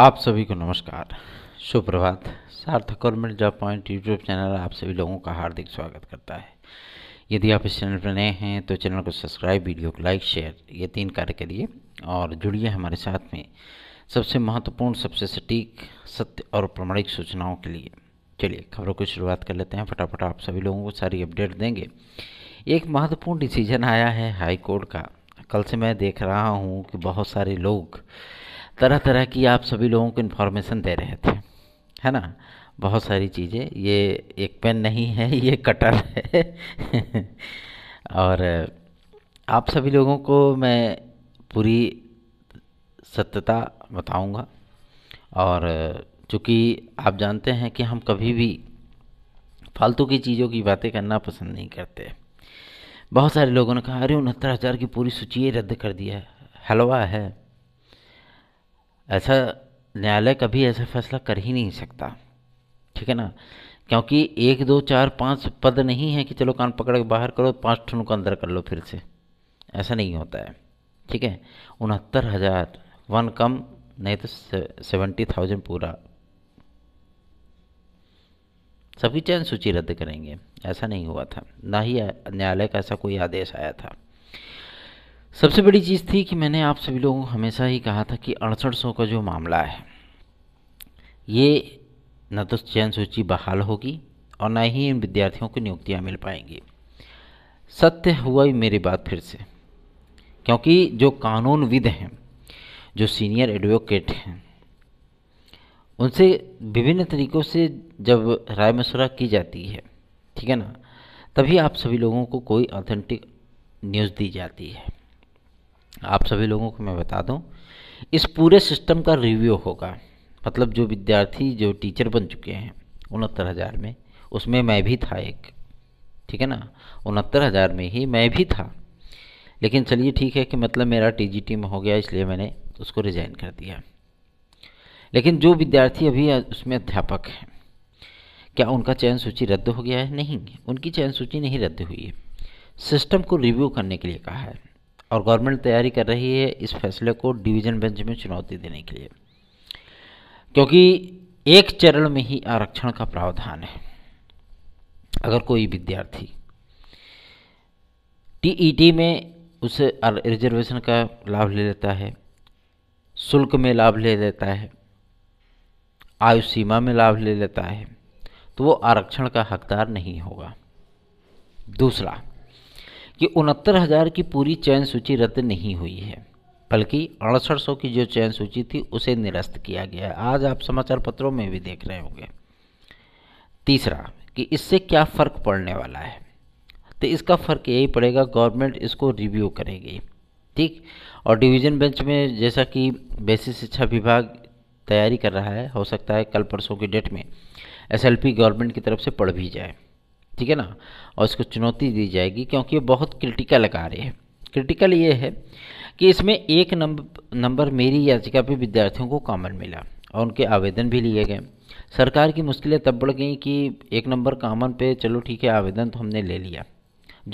आप सभी को नमस्कार सुप्रभात सार्थक और मिल जॉब पॉइंट यूट्यूब चैनल आप सभी लोगों का हार्दिक स्वागत करता है यदि आप इस चैनल पर नए हैं तो चैनल को सब्सक्राइब वीडियो को लाइक शेयर ये तीन कार्य करिए और जुड़िए हमारे साथ में सबसे महत्वपूर्ण सबसे सटीक सत्य और प्रमाणिक सूचनाओं के लिए चलिए खबरों की शुरुआत कर लेते हैं फटाफट आप सभी लोगों को सारी अपडेट देंगे एक महत्वपूर्ण डिसीजन आया है हाईकोर्ट का कल से मैं देख रहा हूँ कि बहुत सारे लोग तरह तरह की आप सभी लोगों को इन्फॉर्मेशन दे रहे थे है ना बहुत सारी चीज़ें ये एक पेन नहीं है ये कटर है और आप सभी लोगों को मैं पूरी सत्यता बताऊंगा और चूँकि आप जानते हैं कि हम कभी भी फालतू की चीज़ों की बातें करना पसंद नहीं करते बहुत सारे लोगों ने कहा अरे उनहत्तर हज़ार की पूरी सूची रद्द कर दिया है हलवा है ऐसा न्यायालय कभी ऐसा फैसला कर ही नहीं सकता ठीक है ना क्योंकि एक दो चार पाँच पद नहीं है कि चलो कान पकड़ के बाहर करो पाँच ठनों को अंदर कर लो फिर से ऐसा नहीं होता है ठीक है उनहत्तर हज़ार वन कम नहीं तो सेवेंटी थाउजेंड पूरा सभी चयन सूची रद्द करेंगे ऐसा नहीं हुआ था ना ही न्यायालय का ऐसा कोई आदेश आया था सबसे बड़ी चीज़ थी कि मैंने आप सभी लोगों को हमेशा ही कहा था कि अड़सठ सौ का जो मामला है ये न तो चयन सूची बहाल होगी और न ही इन विद्यार्थियों को नियुक्तियाँ मिल पाएंगी सत्य हुआ ही मेरी बात फिर से क्योंकि जो कानूनविद हैं जो सीनियर एडवोकेट हैं उनसे विभिन्न तरीक़ों से जब राय मशुरा की जाती है ठीक है ना तभी आप सभी लोगों को कोई ऑथेंटिक न्यूज़ दी जाती है आप सभी लोगों को मैं बता दूं इस पूरे सिस्टम का रिव्यू होगा मतलब जो विद्यार्थी जो टीचर बन चुके हैं उनहत्तर हज़ार में उसमें मैं भी था एक ठीक है ना उनहत्तर हज़ार में ही मैं भी था लेकिन चलिए ठीक है कि मतलब मेरा टी में हो गया इसलिए मैंने उसको रिज़ाइन कर दिया लेकिन जो विद्यार्थी अभी उसमें अध्यापक हैं क्या उनका चयन सूची रद्द हो गया है नहीं उनकी चयन सूची नहीं रद्द हुई है सिस्टम को रिव्यू करने के लिए कहा है और गवर्नमेंट तैयारी कर रही है इस फैसले को डिवीज़न बेंच में चुनौती देने के लिए क्योंकि एक चरण में ही आरक्षण का प्रावधान है अगर कोई विद्यार्थी टीईटी में उसे रिजर्वेशन का लाभ ले लेता है शुल्क में लाभ ले लेता है आयु सीमा में लाभ ले लेता है तो वो आरक्षण का हकदार नहीं होगा दूसरा कि उनहत्तर हज़ार की पूरी चयन सूची रद्द नहीं हुई है बल्कि अड़सठ सौ की जो चयन सूची थी उसे निरस्त किया गया है आज आप समाचार पत्रों में भी देख रहे होंगे तीसरा कि इससे क्या फ़र्क पड़ने वाला है तो इसका फ़र्क यही पड़ेगा गवर्नमेंट इसको रिव्यू करेगी ठीक और डिवीज़न बेंच में जैसा कि बेसिक शिक्षा विभाग तैयारी कर रहा है हो सकता है कल परसों की डेट में एसएलपी गवर्नमेंट की तरफ से पढ़ भी जाए ठीक है ना और इसको चुनौती दी जाएगी क्योंकि ये बहुत क्रिटिकल कार्य है क्रिटिकल ये है कि इसमें एक नंबर मेरी याचिका पर विद्यार्थियों को कॉमन मिला और उनके आवेदन भी लिए गए सरकार की मुश्किलें तब बढ़ गई कि एक नंबर कॉमन पे चलो ठीक है आवेदन तो हमने ले लिया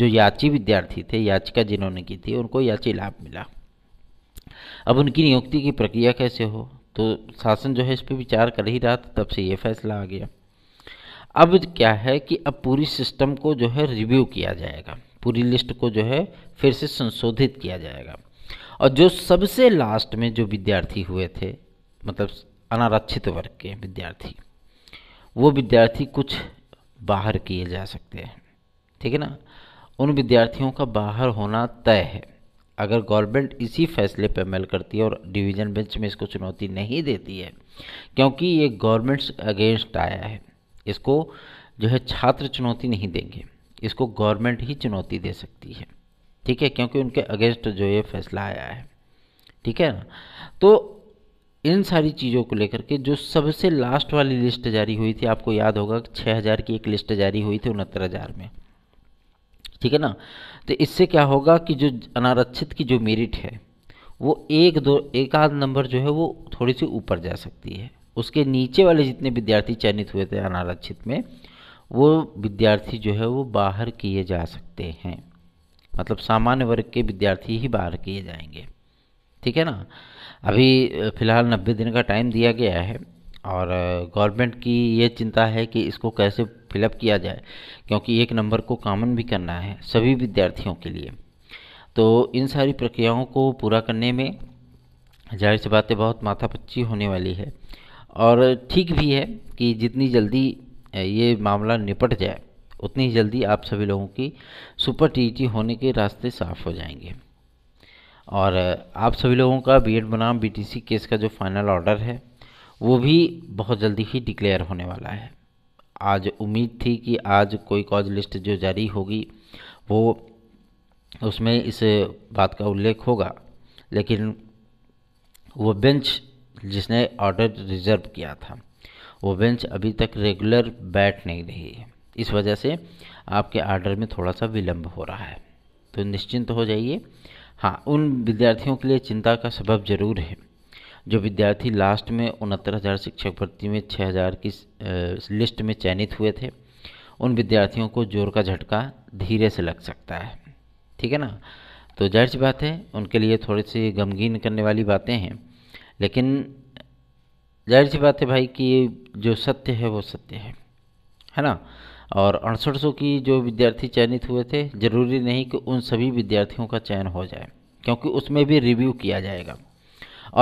जो याची विद्यार्थी थे याचिका जिन्होंने की थी उनको याची लाभ मिला अब उनकी नियुक्ति की प्रक्रिया कैसे हो तो शासन जो है इस पर विचार कर ही रहा था तब से ये फैसला आ गया अब क्या है कि अब पूरी सिस्टम को जो है रिव्यू किया जाएगा पूरी लिस्ट को जो है फिर से संशोधित किया जाएगा और जो सबसे लास्ट में जो विद्यार्थी हुए थे मतलब अनारक्षित वर्ग के विद्यार्थी वो विद्यार्थी कुछ बाहर किए जा सकते हैं ठीक है ना उन विद्यार्थियों का बाहर होना तय है अगर गवर्नमेंट इसी फैसले पर अमल करती है और डिवीज़न बेंच में इसको चुनौती नहीं देती है क्योंकि ये गवर्नमेंट्स अगेंस्ट आया है इसको जो है छात्र चुनौती नहीं देंगे इसको गवर्नमेंट ही चुनौती दे सकती है ठीक है क्योंकि उनके अगेंस्ट जो ये फैसला आया है ठीक है ना तो इन सारी चीज़ों को लेकर के जो सबसे लास्ट वाली लिस्ट जारी हुई थी आपको याद होगा कि छः हज़ार की एक लिस्ट जारी हुई थी उनहत्तर हज़ार में ठीक है ना तो इससे क्या होगा कि जो अनारक्षित की जो मेरिट है वो एक दो एक आध नंबर जो है वो थोड़ी सी ऊपर जा सकती है उसके नीचे वाले जितने विद्यार्थी चयनित हुए थे अनारक्षित में वो विद्यार्थी जो है वो बाहर किए जा सकते हैं मतलब सामान्य वर्ग के विद्यार्थी ही बाहर किए जाएंगे ठीक है ना अभी फ़िलहाल नब्बे दिन का टाइम दिया गया है और गवर्नमेंट की ये चिंता है कि इसको कैसे फिलअप किया जाए क्योंकि एक नंबर को कॉमन भी करना है सभी विद्यार्थियों के लिए तो इन सारी प्रक्रियाओं को पूरा करने में जाहिर सी बातें बहुत माथापच्ची होने वाली है और ठीक भी है कि जितनी जल्दी ये मामला निपट जाए उतनी जल्दी आप सभी लोगों की सुपर टी होने के रास्ते साफ हो जाएंगे और आप सभी लोगों का बी एड बनाम बी केस का जो फाइनल ऑर्डर है वो भी बहुत जल्दी ही डिक्लेयर होने वाला है आज उम्मीद थी कि आज कोई कॉज लिस्ट जो जारी होगी वो उसमें इस बात का उल्लेख होगा लेकिन वो बेंच जिसने ऑर्डर रिज़र्व किया था वो बेंच अभी तक रेगुलर बैठ नहीं रही है इस वजह से आपके ऑर्डर में थोड़ा सा विलम्ब हो रहा है तो निश्चिंत हो जाइए हाँ उन विद्यार्थियों के लिए चिंता का सबब जरूर है जो विद्यार्थी लास्ट में उनहत्तर हज़ार शिक्षक भर्ती में छः हज़ार की लिस्ट में चयनित हुए थे उन विद्यार्थियों को जोर का झटका धीरे से लग सकता है ठीक है ना तो जाहिर सी बात है उनके लिए थोड़ी सी गमगीन करने वाली बातें हैं लेकिन जाहिर सी बात है भाई कि जो सत्य है वो सत्य है है ना और अड़सठ सौ की जो विद्यार्थी चयनित हुए थे ज़रूरी नहीं कि उन सभी विद्यार्थियों का चयन हो जाए क्योंकि उसमें भी रिव्यू किया जाएगा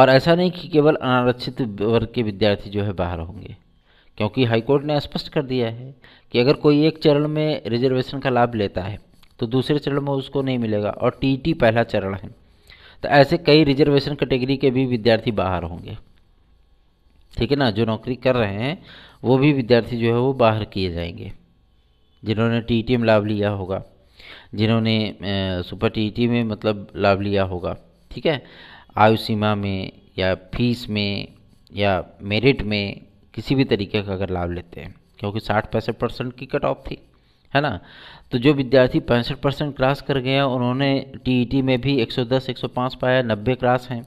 और ऐसा नहीं कि केवल अनारक्षित वर्ग के विद्यार्थी जो है बाहर होंगे क्योंकि हाईकोर्ट ने स्पष्ट कर दिया है कि अगर कोई एक चरण में रिजर्वेशन का लाभ लेता है तो दूसरे चरण में उसको नहीं मिलेगा और टी पहला चरण है तो ऐसे कई रिजर्वेशन कैटेगरी के भी विद्यार्थी बाहर होंगे ठीक है ना जो नौकरी कर रहे हैं वो भी विद्यार्थी जो है वो बाहर किए जाएंगे जिन्होंने टी e लाभ लिया होगा जिन्होंने सुपर टी e में मतलब लाभ लिया होगा ठीक है आयु सीमा में या फीस में या मेरिट में किसी भी तरीके का अगर लाभ लेते हैं क्योंकि साठ पैंसठ परसेंट की कट ऑफ थी है ना तो जो विद्यार्थी पैंसठ परसेंट क्रॉस कर गए हैं उन्होंने टीईटी में भी 110 105 पाया 90 क्रॉस हैं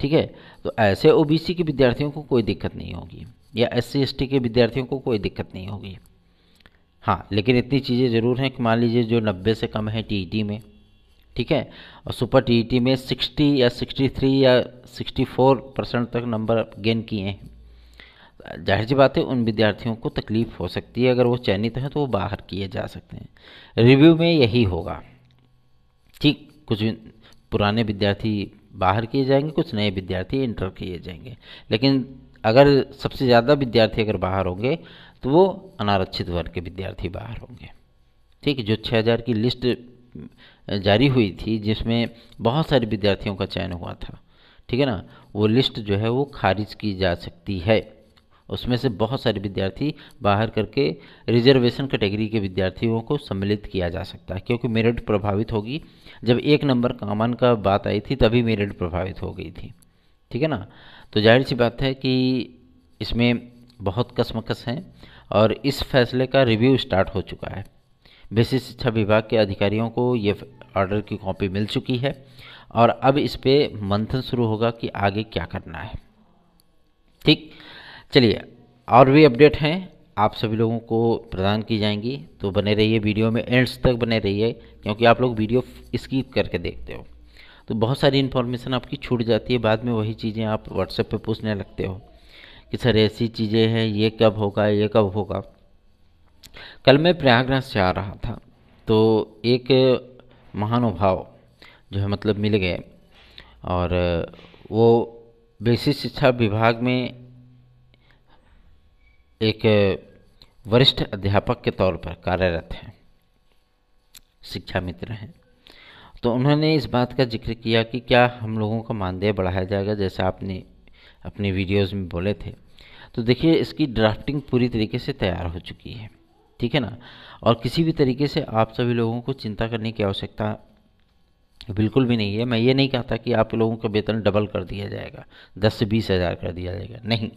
ठीक है तो ऐसे ओबीसी के विद्यार्थियों को कोई दिक्कत नहीं होगी या एस सी के विद्यार्थियों को कोई दिक्कत नहीं होगी हाँ लेकिन इतनी चीज़ें ज़रूर हैं कि मान लीजिए जो नब्बे से कम है टी में ठीक है और सुपर टी में सिक्सटी या सिक्सटी थ्री या सिक्सटी फोर परसेंट तक नंबर गेन किए हैं जाहिर सी बात है उन विद्यार्थियों को तकलीफ हो सकती है अगर वो चयनित हैं तो वो बाहर किए जा सकते हैं रिव्यू में यही होगा ठीक कुछ पुराने विद्यार्थी बाहर किए जाएंगे कुछ नए विद्यार्थी इंटर किए जाएंगे लेकिन अगर सबसे ज़्यादा विद्यार्थी अगर बाहर होंगे तो वो अनारक्षित वर्ग के विद्यार्थी बाहर होंगे ठीक जो 6000 की लिस्ट जारी हुई थी जिसमें बहुत सारे विद्यार्थियों का चयन हुआ था ठीक है ना वो लिस्ट जो है वो खारिज की जा सकती है उसमें से बहुत सारे विद्यार्थी बाहर करके रिजर्वेशन कैटेगरी के विद्यार्थियों को सम्मिलित किया जा सकता है क्योंकि मेरिट प्रभावित होगी जब एक नंबर कामन का बात आई थी तभी मेरिट प्रभावित हो गई थी ठीक है ना तो जाहिर सी बात है कि इसमें बहुत कसमकस हैं और इस फैसले का रिव्यू स्टार्ट हो चुका है बेसिक शिक्षा विभाग के अधिकारियों को ये ऑर्डर की कॉपी मिल चुकी है और अब इस पर मंथन शुरू होगा कि आगे क्या करना है ठीक चलिए और भी अपडेट हैं आप सभी लोगों को प्रदान की जाएंगी तो बने रहिए वीडियो में एंड्स तक बने रहिए क्योंकि आप लोग वीडियो स्किप करके देखते हो तो बहुत सारी इन्फॉर्मेशन आपकी छूट जाती है बाद में वही चीज़ें आप व्हाट्सएप पे पूछने लगते हो कि सर ऐसी चीज़ें हैं ये कब होगा ये कब होगा कल मैं प्रयागराज से आ रहा था तो एक महानुभाव जो है मतलब मिल गए और वो बेसिक शिक्षा विभाग में एक वरिष्ठ अध्यापक के तौर पर कार्यरत हैं शिक्षा मित्र हैं तो उन्होंने इस बात का जिक्र किया कि क्या हम लोगों का मानदेय बढ़ाया जाएगा जैसा आपने अपने वीडियोस में बोले थे तो देखिए इसकी ड्राफ्टिंग पूरी तरीके से तैयार हो चुकी है ठीक है ना और किसी भी तरीके से आप सभी लोगों को चिंता करने की आवश्यकता बिल्कुल भी नहीं है मैं ये नहीं कहता कि आप लोगों का वेतन डबल कर दिया जाएगा दस से बीस हज़ार कर दिया जाएगा नहीं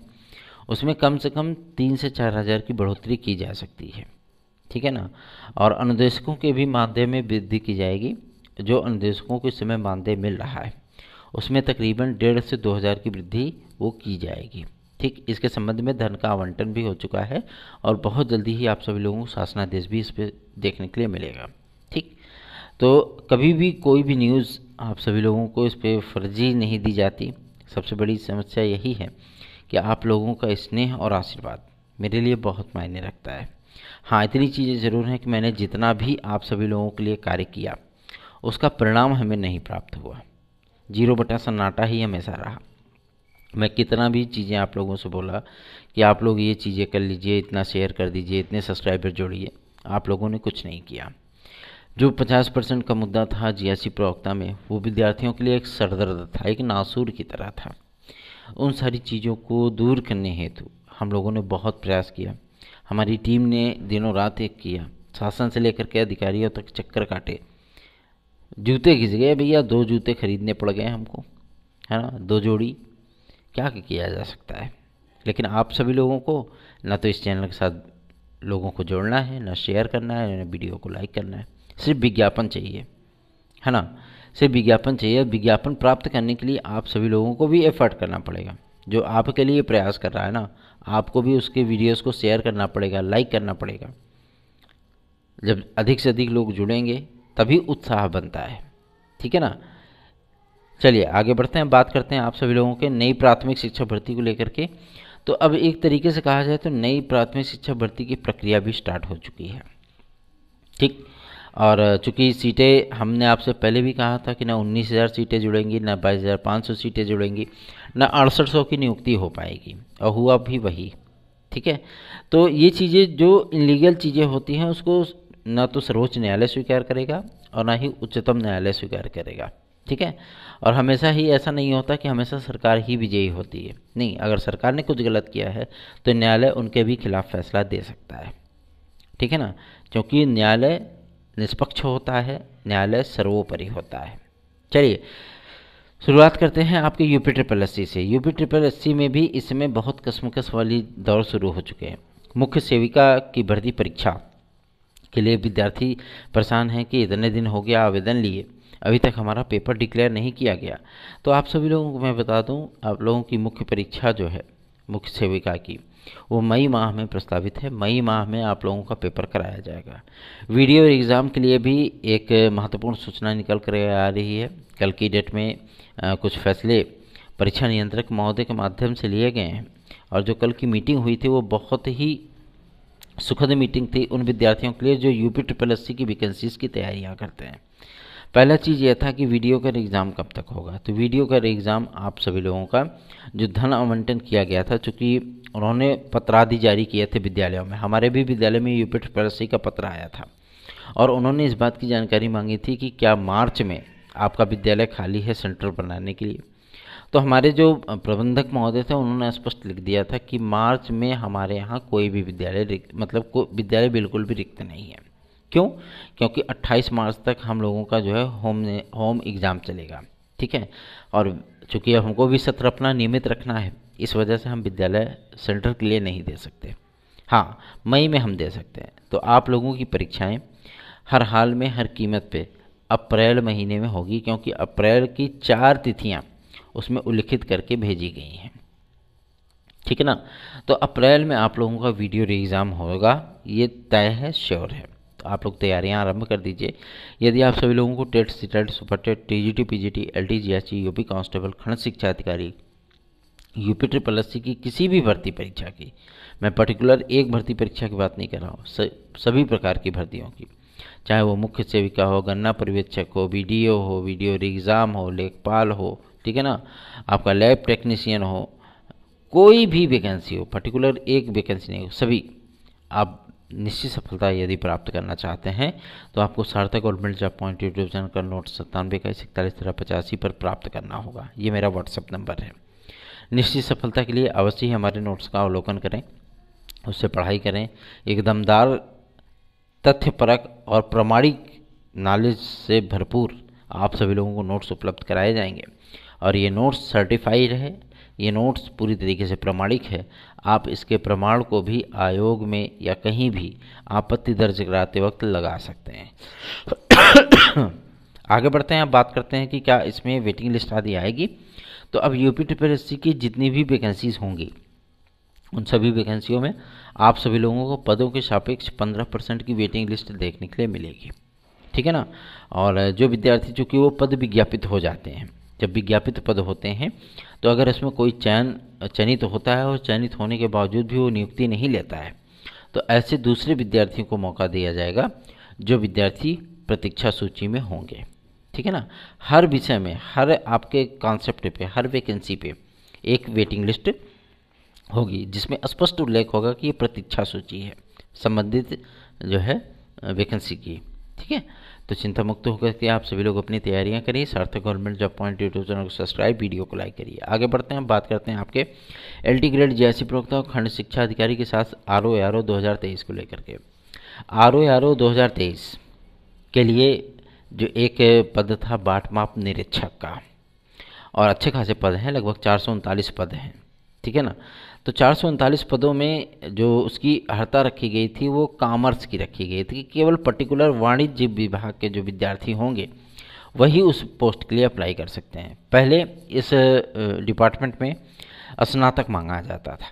उसमें कम से कम तीन से चार हज़ार की बढ़ोतरी की जा सकती है ठीक है ना और अनुदेशकों के भी मानदेय में वृद्धि की जाएगी जो अनुदेशकों को इस समय मानदेय मिल रहा है उसमें तकरीबन डेढ़ से दो हज़ार की वृद्धि वो की जाएगी ठीक इसके संबंध में धन का आवंटन भी हो चुका है और बहुत जल्दी ही आप सभी लोगों को शासनादेश भी इस पर देखने के लिए मिलेगा ठीक तो कभी भी कोई भी न्यूज़ आप सभी लोगों को इस पर फर्जी नहीं दी जाती सबसे बड़ी समस्या यही है कि आप लोगों का स्नेह और आशीर्वाद मेरे लिए बहुत मायने रखता है हाँ इतनी चीज़ें ज़रूर हैं कि मैंने जितना भी आप सभी लोगों के लिए कार्य किया उसका परिणाम हमें नहीं प्राप्त हुआ जीरो बटा सन्नाटा ही हमेशा रहा मैं कितना भी चीज़ें आप लोगों से बोला कि आप लोग ये चीज़ें कर लीजिए इतना शेयर कर दीजिए इतने सब्सक्राइबर जोड़िए आप लोगों ने कुछ नहीं किया जो 50 परसेंट का मुद्दा था जीआसी प्रवक्ता में वो विद्यार्थियों के लिए एक सरदर्द था एक नासूर की तरह था उन सारी चीज़ों को दूर करने हेतु हम लोगों ने बहुत प्रयास किया हमारी टीम ने दिनों रात एक किया शासन से लेकर के अधिकारियों तक चक्कर काटे जूते घिस गए भैया दो जूते खरीदने पड़ गए हमको है ना दो जोड़ी क्या किया जा सकता है लेकिन आप सभी लोगों को ना तो इस चैनल के साथ लोगों को जोड़ना है ना शेयर करना है ना वीडियो को लाइक करना है सिर्फ विज्ञापन चाहिए है ना से विज्ञापन चाहिए विज्ञापन प्राप्त करने के लिए आप सभी लोगों को भी एफर्ट करना पड़ेगा जो आपके लिए प्रयास कर रहा है ना आपको भी उसके वीडियोस को शेयर करना पड़ेगा लाइक करना पड़ेगा जब अधिक से अधिक लोग जुड़ेंगे तभी उत्साह बनता है ठीक है ना चलिए आगे बढ़ते हैं बात करते हैं आप सभी लोगों के नई प्राथमिक शिक्षा भर्ती को लेकर के तो अब एक तरीके से कहा जाए तो नई प्राथमिक शिक्षा भर्ती की प्रक्रिया भी स्टार्ट हो चुकी है ठीक और चूँकि सीटें हमने आपसे पहले भी कहा था कि ना उन्नीस हज़ार सीटें जुड़ेंगी ना बाईस हज़ार पाँच सौ सीटें जुड़ेंगी ना अड़सठ सौ की नियुक्ति हो पाएगी और हुआ भी वही ठीक है तो ये चीज़ें जो इनलीगल चीज़ें होती हैं उसको ना तो सर्वोच्च न्यायालय स्वीकार करेगा और ना ही उच्चतम न्यायालय स्वीकार करेगा ठीक है और हमेशा ही ऐसा नहीं होता कि हमेशा सरकार ही विजयी होती है नहीं अगर सरकार ने कुछ गलत किया है तो न्यायालय उनके भी खिलाफ फैसला दे सकता है ठीक है ना क्योंकि न्यायालय निष्पक्ष होता है न्यायालय सर्वोपरि होता है चलिए शुरुआत करते हैं आपके यूपी ट्रिपल एस से यूपी ट्रिपल एस में भी इसमें बहुत कसमकस वाली दौर शुरू हो चुके हैं मुख्य सेविका की भर्ती परीक्षा के लिए विद्यार्थी परेशान हैं कि इतने दिन हो गया आवेदन लिए अभी तक हमारा पेपर डिक्लेयर नहीं किया गया तो आप सभी लोगों को मैं बता दूं आप लोगों की मुख्य परीक्षा जो है मुख्य सेविका की वो मई माह में प्रस्तावित है मई माह में आप लोगों का पेपर कराया जाएगा वीडियो एग्ज़ाम के लिए भी एक महत्वपूर्ण सूचना निकल कर आ रही है कल की डेट में आ, कुछ फैसले परीक्षा नियंत्रक महोदय के माध्यम से लिए गए हैं और जो कल की मीटिंग हुई थी वो बहुत ही सुखद मीटिंग थी उन विद्यार्थियों के लिए जो यूपी ट्रिपल एस की वैकेंसीज़ की तैयारियाँ करते हैं पहला चीज़ यह था कि वीडियो का एग्ज़ाम कब तक होगा तो वीडियो का एग्ज़ाम आप सभी लोगों का जो धन आवंटन किया गया था चूँकि उन्होंने पत्रादि जारी किए थे विद्यालयों में हमारे भी विद्यालय में यूपीठ परसी का पत्र आया था और उन्होंने इस बात की जानकारी मांगी थी कि क्या मार्च में आपका विद्यालय खाली है सेंटर बनाने के लिए तो हमारे जो प्रबंधक महोदय थे उन्होंने स्पष्ट लिख दिया था कि मार्च में हमारे यहाँ कोई भी विद्यालय मतलब को विद्यालय बिल्कुल भी रिक्त नहीं है क्यों क्योंकि 28 मार्च तक हम लोगों का जो है होम होम एग्ज़ाम चलेगा ठीक है और चूँकि हमको भी सत्र अपना नियमित रखना है इस वजह से हम विद्यालय सेंटर के लिए नहीं दे सकते हाँ मई में हम दे सकते हैं तो आप लोगों की परीक्षाएं हर हाल में हर कीमत पे अप्रैल महीने में होगी क्योंकि अप्रैल की चार तिथियाँ उसमें उल्लिखित करके भेजी गई हैं ठीक है ना तो अप्रैल में आप लोगों का वीडियो री एग्ज़ाम होगा ये तय है श्योर है तो आप लोग तैयारियां आरंभ कर दीजिए यदि आप सभी लोगों को TET CTET super TET T G T P G T L T G S T UP constable खंड शिक्षा अधिकारी यूपी ट्रिपल एस की किसी भी भर्ती परीक्षा की मैं पर्टिकुलर एक भर्ती परीक्षा की बात नहीं कर रहा हूँ सभी प्रकार की भर्तियों की चाहे वो मुख्य सेविका हो गन्ना पर्यवेक्षक हो वीडियो हो वीडियो एग्ज़ाम हो लेखपाल हो ठीक है ना आपका लैब टेक्नीशियन हो कोई भी वैकेंसी हो पर्टिकुलर एक वैकेंसी नहीं हो सभी आप निश्चित सफलता यदि प्राप्त करना चाहते हैं तो आपको Sarthak government job point YouTube channel का नोट सत्तानवे इक्कीस इकतालीस तेरह पचासी पर प्राप्त करना होगा ये मेरा व्हाट्सअप नंबर है निश्चित सफलता के लिए अवश्य ही हमारे नोट्स का अवलोकन करें उससे पढ़ाई करें एक दमदार तथ्यपरक और प्रमाणिक नॉलेज से भरपूर आप सभी लोगों को नोट्स उपलब्ध कराए जाएंगे और ये नोट्स सर्टिफाइड है ये नोट्स पूरी तरीके से प्रमाणिक है आप इसके प्रमाण को भी आयोग में या कहीं भी आपत्ति दर्ज कराते वक्त लगा सकते हैं आगे बढ़ते हैं आप बात करते हैं कि क्या इसमें वेटिंग लिस्ट आदि आएगी तो अब यूपी टीपीएससी की जितनी भी वैकेंसीज होंगी उन सभी वैकेंसियों में आप सभी लोगों को पदों के सापेक्ष पंद्रह परसेंट की वेटिंग लिस्ट देखने के लिए मिलेगी ठीक है ना और जो विद्यार्थी चूँकि वो पद विज्ञापित हो जाते हैं जब विज्ञापित पद होते हैं तो अगर इसमें कोई चयन चयनित होता है और चयनित होने के बावजूद भी वो नियुक्ति नहीं लेता है तो ऐसे दूसरे विद्यार्थियों को मौका दिया जाएगा जो विद्यार्थी प्रतीक्षा सूची में होंगे ठीक है ना हर विषय में हर आपके कॉन्सेप्ट पे हर वैकेंसी पे एक वेटिंग लिस्ट होगी जिसमें स्पष्ट उल्लेख होगा कि ये प्रतीक्षा सूची है संबंधित जो है वैकेंसी की ठीक है तो चिंता मुक्त होकर के आप सभी लोग अपनी तैयारियां करिए Sarthak government job point YouTube channel को सब्सक्राइब वीडियो को लाइक करिए आगे बढ़ते हैं बात करते हैं आपके एल टी ग्रेड जैसी प्रवक्ता और खंड शिक्षा अधिकारी के साथ आर ओ आर ओ दो हज़ार तेईस को लेकर के आर ओ आर ओ दो हज़ार तेईस के लिए जो एक पद था बाटमाप निरीक्षक का और अच्छे खासे पद हैं लगभग चार सौ उनतालीस पद हैं ठीक है ना तो चार पदों में जो उसकी अर्ता रखी गई थी वो कॉमर्स की रखी गई थी कि केवल पर्टिकुलर वाणिज्य विभाग के जो विद्यार्थी होंगे वही उस पोस्ट के लिए अप्लाई कर सकते हैं पहले इस डिपार्टमेंट में स्नातक मांगा जाता था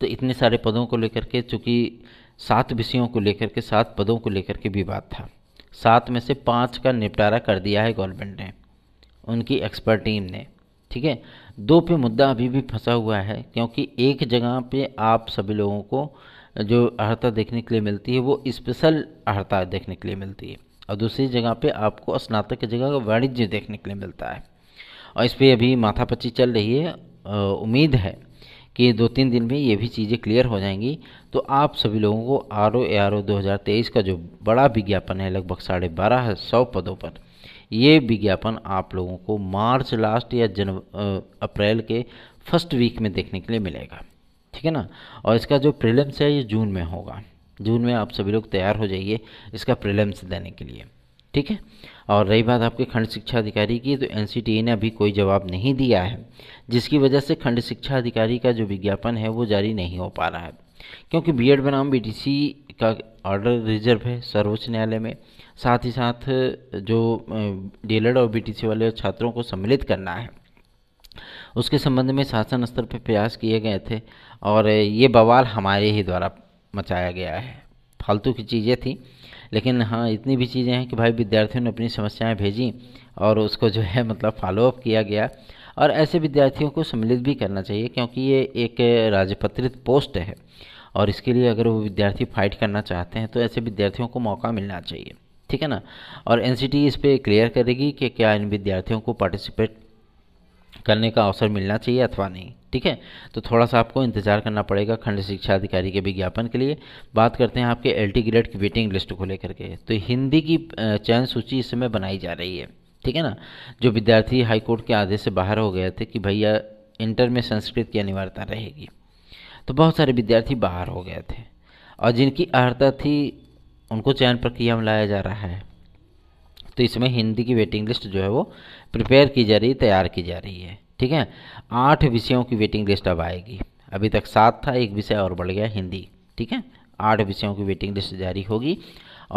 तो इतने सारे पदों को लेकर के चूँकि सात विषयों को लेकर के सात पदों को लेकर के विवाद था सात में से पाँच का निपटारा कर दिया है गवर्नमेंट ने उनकी एक्सपर्ट टीम ने ठीक है दो पे मुद्दा अभी भी फंसा हुआ है क्योंकि एक जगह पे आप सभी लोगों को जो अर्ता देखने के लिए मिलती है वो स्पेशल अर्ता देखने के लिए मिलती है और दूसरी जगह पे आपको स्नातक की जगह वाणिज्य देखने के लिए मिलता है और इस पर अभी माथापच्ची चल रही है उम्मीद है कि दो तीन दिन में ये भी चीज़ें क्लियर हो जाएंगी तो आप सभी लोगों को R O A R O दो का जो बड़ा विज्ञापन है लगभग साढ़े बारह सौ पदों पर ये विज्ञापन आप लोगों को मार्च लास्ट या जन अप्रैल के फर्स्ट वीक में देखने के लिए मिलेगा ठीक है ना और इसका जो प्रीलिम्स है ये जून में होगा जून में आप सभी लोग तैयार हो जाइए इसका प्रीलिम्स देने के लिए ठीक है और रही बात आपके खंड शिक्षा अधिकारी की तो एन ने अभी कोई जवाब नहीं दिया है जिसकी वजह से खंड शिक्षा अधिकारी का जो विज्ञापन है वो जारी नहीं हो पा रहा है क्योंकि बीएड बनाम बी का ऑर्डर रिजर्व है सर्वोच्च न्यायालय में साथ ही साथ जो डीलर और बीटीसी वाले छात्रों को सम्मिलित करना है उसके संबंध में शासन स्तर पर प्रयास किए गए थे और ये बवाल हमारे ही द्वारा मचाया गया है फालतू की चीज़ें थी लेकिन हाँ इतनी भी चीज़ें हैं कि भाई विद्यार्थियों ने अपनी समस्याएं भेजी और उसको जो है मतलब फॉलोअप किया गया और ऐसे विद्यार्थियों को सम्मिलित भी करना चाहिए क्योंकि ये एक राजपत्रित पोस्ट है और इसके लिए अगर वो विद्यार्थी फाइट करना चाहते हैं तो ऐसे विद्यार्थियों को मौका मिलना चाहिए ठीक है ना और एन इस पर क्लियर करेगी कि क्या इन विद्यार्थियों को पार्टिसिपेट करने का अवसर मिलना चाहिए अथवा नहीं ठीक है तो थोड़ा सा आपको इंतजार करना पड़ेगा खंड शिक्षा अधिकारी के विज्ञापन के लिए बात करते हैं आपके एल ग्रेड की वेटिंग लिस्ट को लेकर के तो हिंदी की चयन सूची इस समय बनाई जा रही है ठीक है ना जो विद्यार्थी हाईकोर्ट के आदेश से बाहर हो गए थे कि भैया इंटर में संस्कृत की अनिवार्यता रहेगी तो बहुत सारे विद्यार्थी बाहर हो गए थे और जिनकी अर्ता थी उनको चयन प्रक्रिया में लाया जा रहा है तो इसमें हिंदी की वेटिंग लिस्ट जो है वो प्रिपेयर की जा रही है तैयार की जा रही है ठीक है आठ विषयों की वेटिंग लिस्ट अब आएगी अभी तक सात था एक विषय और बढ़ गया हिंदी ठीक है आठ विषयों की वेटिंग लिस्ट जारी होगी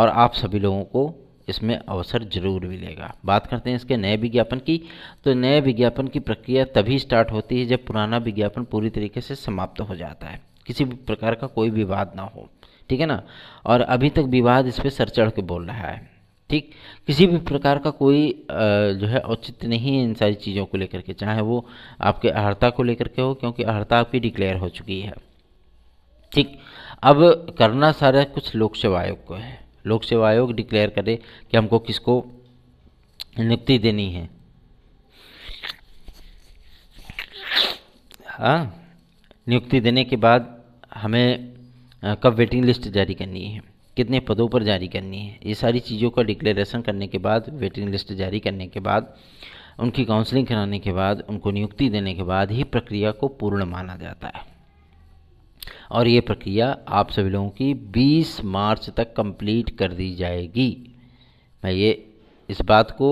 और आप सभी लोगों को इसमें अवसर जरूर मिलेगा बात करते हैं इसके नए विज्ञापन की तो नए विज्ञापन की प्रक्रिया तभी स्टार्ट होती है जब पुराना विज्ञापन पूरी तरीके से समाप्त हो जाता है किसी भी प्रकार का कोई विवाद ना हो ठीक है ना और अभी तक विवाद इस पर सर चढ़ के बोल रहा है ठीक किसी भी प्रकार का कोई जो है औचित्य नहीं है इन सारी चीज़ों को लेकर के चाहे वो आपके अहर्ता को लेकर के हो क्योंकि अहर्ता आपकी डिक्लेयर हो चुकी है ठीक अब करना सारा कुछ लोक सेवा आयोग को है लोक सेवा आयोग डिक्लेयर करे कि हमको किसको नियुक्ति देनी है हाँ नियुक्ति देने के बाद हमें कब वेटिंग लिस्ट जारी करनी है कितने पदों पर जारी करनी है ये सारी चीज़ों का डिक्लेरेशन करने के बाद वेटिंग लिस्ट जारी करने के बाद उनकी काउंसलिंग कराने के बाद उनको नियुक्ति देने के बाद ही प्रक्रिया को पूर्ण माना जाता है और ये प्रक्रिया आप सभी लोगों की 20 मार्च तक कंप्लीट कर दी जाएगी मैं ये इस बात को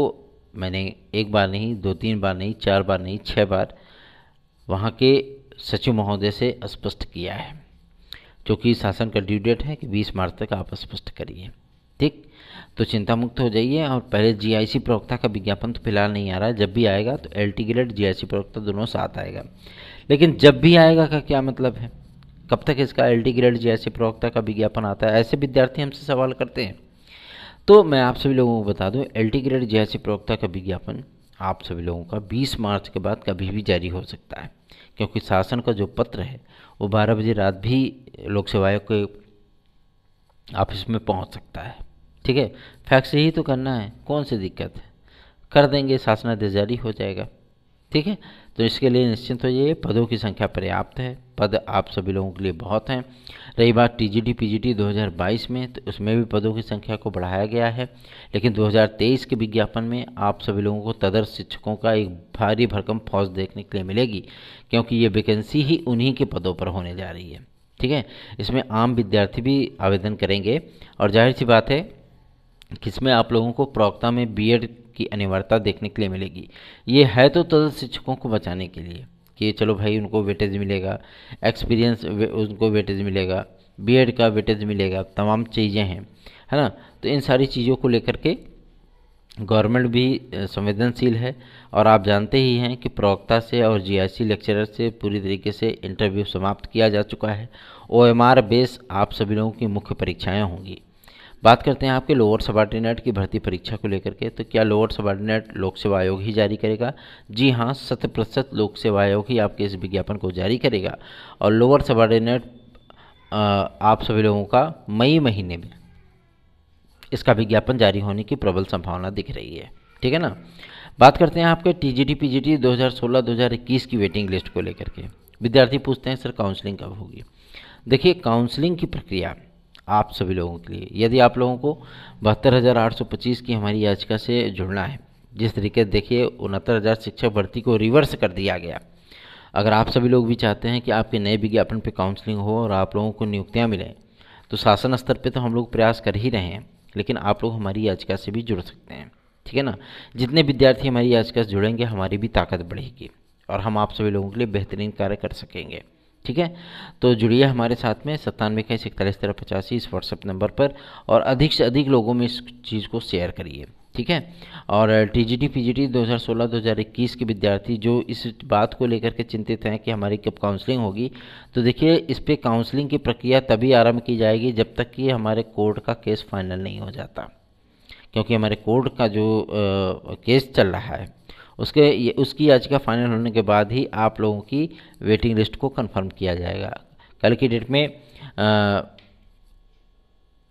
मैंने एक बार नहीं दो तीन बार नहीं चार बार नहीं छः बार वहाँ के सचिव महोदय से स्पष्ट किया है जो कि शासन का ड्यू डेट है कि 20 मार्च तक आप स्पष्ट करिए ठीक तो चिंता मुक्त हो जाइए और पहले जीआईसी प्रवक्ता का विज्ञापन तो फिलहाल नहीं आ रहा है जब भी आएगा तो एल टी ग्रेड जी प्रवक्ता दोनों साथ आएगा लेकिन जब भी आएगा का क्या मतलब है कब तक इसका एल टी ग्रेड जी प्रवक्ता का विज्ञापन आता है ऐसे विद्यार्थी हमसे सवाल करते हैं तो मैं आप सभी लोगों को बता दूँ एल टी ग्रेड जी प्रवक्ता का विज्ञापन आप सभी लोगों का 20 मार्च के बाद कभी भी जारी हो सकता है क्योंकि शासन का जो पत्र है वो बारह बजे रात भी लोक सेवा आयोग के ऑफिस में पहुंच सकता है ठीक है फैक्स यही तो करना है कौन सी दिक्कत है कर देंगे शासनादेश जारी हो जाएगा ठीक है तो इसके लिए निश्चिंत हो जाइए पदों की संख्या पर्याप्त है पद आप सभी लोगों के लिए बहुत हैं रही बात टी जी 2022 में तो उसमें भी पदों की संख्या को बढ़ाया गया है लेकिन 2023 के विज्ञापन में आप सभी लोगों को तदर शिक्षकों का एक भारी भरकम फौज देखने के लिए मिलेगी क्योंकि ये वैकेंसी ही उन्हीं के पदों पर होने जा रही है ठीक है इसमें आम विद्यार्थी भी आवेदन करेंगे और जाहिर सी बात है किसमें आप लोगों को प्रवक्ता में बीएड की अनिवार्यता देखने के लिए मिलेगी ये है तो तद शिक्षकों को बचाने के लिए कि चलो भाई उनको वेटेज मिलेगा एक्सपीरियंस वे, उनको वेटेज मिलेगा बीएड का वेटेज मिलेगा तमाम चीज़ें हैं है ना तो इन सारी चीज़ों को लेकर के गवर्नमेंट भी संवेदनशील है और आप जानते ही हैं कि प्रवक्ता से और जीआईसी लेक्चरर से पूरी तरीके से इंटरव्यू समाप्त किया जा चुका है ओएमआर बेस आप सभी लोगों की मुख्य परीक्षाएं होंगी बात करते हैं आपके लोअर सबॉर्डिनेट की भर्ती परीक्षा को लेकर के तो क्या लोअर सबॉर्डिनेट लोक सेवा आयोग ही जारी करेगा जी हाँ शत प्रतिशत लोक सेवा आयोग ही आपके इस विज्ञापन को जारी करेगा और लोअर सबॉर्डिनेट आप सभी लोगों का मई महीने में इसका विज्ञापन जारी होने की प्रबल संभावना दिख रही है ठीक है ना बात करते हैं आपके T G T P G T दो हज़ार सोलह दो हज़ार इक्कीस की वेटिंग लिस्ट को लेकर के विद्यार्थी पूछते हैं सर काउंसलिंग कब होगी देखिए काउंसलिंग की प्रक्रिया आप सभी लोगों के लिए यदि आप लोगों को बहत्तर हज़ार आठ सौ पच्चीस की हमारी याचिका से जुड़ना है जिस तरीके से देखिए उनहत्तर हज़ार शिक्षक भर्ती को रिवर्स कर दिया गया अगर आप सभी लोग भी चाहते हैं कि आपके नए विज्ञापन पर काउंसलिंग हो और आप लोगों को नियुक्तियाँ मिलें तो शासन स्तर पर तो हम लोग प्रयास कर ही रहे हैं लेकिन आप लोग हमारी याचिका से भी जुड़ सकते हैं ठीक है ना जितने विद्यार्थी हमारी याचिका से जुड़ेंगे हमारी भी ताकत बढ़ेगी और हम आप सभी लोगों के लिए बेहतरीन कार्य कर सकेंगे ठीक है तो जुड़िए हमारे साथ में सत्तानवे इक्कीस इकतालीस तेरह पचासी इस व्हाट्सएप नंबर पर और अधिक से अधिक लोगों में इस चीज़ को शेयर करिए ठीक है और T T T G G P दो हज़ार सोलह दो हज़ार इक्कीस के विद्यार्थी जो इस बात को लेकर के चिंतित हैं कि हमारी कब काउंसलिंग होगी तो देखिए इस पर काउंसलिंग की प्रक्रिया तभी आरंभ की जाएगी जब तक कि हमारे कोर्ट का केस फाइनल नहीं हो जाता क्योंकि हमारे कोर्ट का जो आ, केस चल रहा है उसके उसकी याचिका फाइनल होने के बाद ही आप लोगों की वेटिंग लिस्ट को कंफर्म किया जाएगा कल की डेट में आ,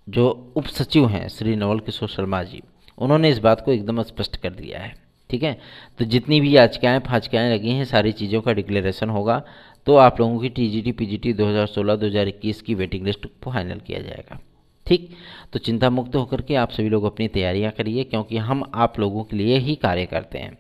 जो उप सचिव हैं श्री नवल किशोर शर्मा जी उन्होंने इस बात को एकदम स्पष्ट कर दिया है ठीक है तो जितनी भी याचिकाएँ फाचिकाएँ लगी हैं सारी चीज़ों का डिक्लेरेशन होगा तो आप लोगों की T G T P G T दो हज़ार सोलह दो हज़ार इक्कीस की वेटिंग लिस्ट को फाइनल किया जाएगा ठीक तो चिंता मुक्त होकर के आप सभी लोग अपनी तैयारियां करिए क्योंकि हम आप लोगों के लिए ही कार्य करते हैं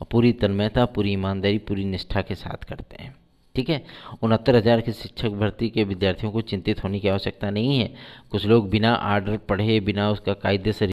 और पूरी तन्मयता पूरी ईमानदारी पूरी निष्ठा के साथ करते हैं ठीक है उनहत्तर हज़ार की शिक्षक भर्ती के विद्यार्थियों को चिंतित होने की आवश्यकता नहीं है कुछ लोग बिना आर्डर पढ़े बिना उसका कायदे से